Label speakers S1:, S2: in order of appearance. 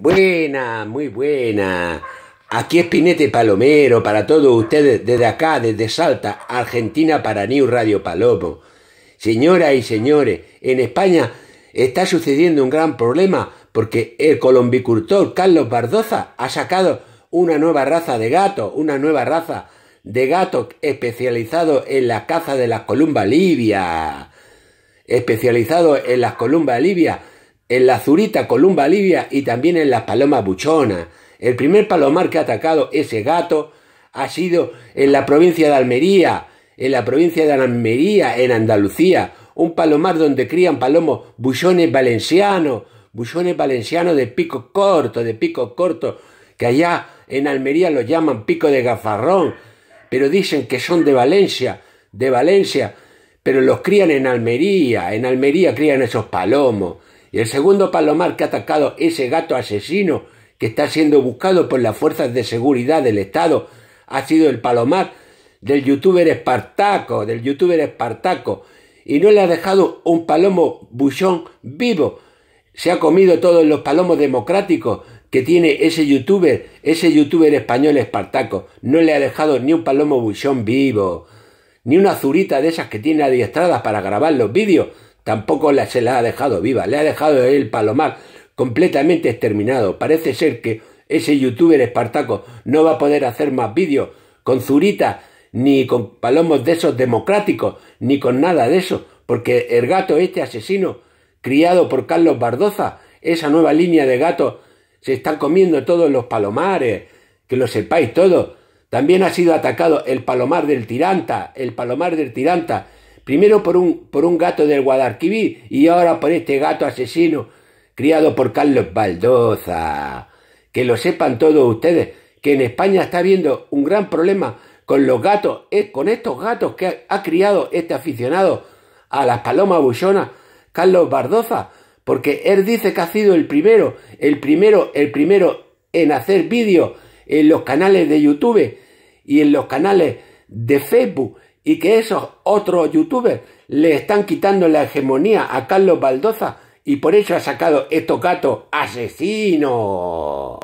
S1: Buena, muy buena. Aquí es Pinete Palomero para todos ustedes desde acá, desde Salta, Argentina para New Radio Palomo. Señoras y señores, en España está sucediendo un gran problema porque el colombicultor Carlos Bardoza ha sacado una nueva raza de gato, una nueva raza de gatos especializado en la caza de las columbas libias. Especializado en las columbas libias en la zurita columba libia y también en las palomas buchonas. El primer palomar que ha atacado ese gato ha sido en la provincia de Almería, en la provincia de Almería, en Andalucía, un palomar donde crían palomos buchones valencianos, buchones valencianos de pico corto, de pico corto, que allá en Almería los llaman pico de gafarrón, pero dicen que son de Valencia, de Valencia, pero los crían en Almería, en Almería crían esos palomos. Y el segundo palomar que ha atacado ese gato asesino que está siendo buscado por las fuerzas de seguridad del Estado ha sido el palomar del youtuber Espartaco, del youtuber Espartaco. Y no le ha dejado un palomo buchón vivo. Se ha comido todos los palomos democráticos que tiene ese youtuber, ese youtuber español Espartaco. No le ha dejado ni un palomo buchón vivo, ni una zurita de esas que tiene adiestradas para grabar los vídeos Tampoco se la ha dejado viva, le ha dejado el palomar completamente exterminado. Parece ser que ese youtuber espartaco no va a poder hacer más vídeos con zurita, ni con palomos de esos democráticos, ni con nada de eso, porque el gato este asesino, criado por Carlos Bardoza, esa nueva línea de gatos, se están comiendo todos los palomares, que lo sepáis todo. También ha sido atacado el palomar del tiranta, el palomar del tiranta, primero por un, por un gato del Guadalquivir y ahora por este gato asesino criado por Carlos Baldoza. Que lo sepan todos ustedes, que en España está habiendo un gran problema con los gatos, es con estos gatos que ha, criado este aficionado a las palomas bullonas, Carlos Bardoza, porque él dice que ha sido el primero, el primero, el primero en hacer vídeos en los canales de YouTube y en los canales de Facebook y que esos otros youtubers le están quitando la hegemonía a Carlos Baldoza y por eso ha sacado estos gatos asesinos.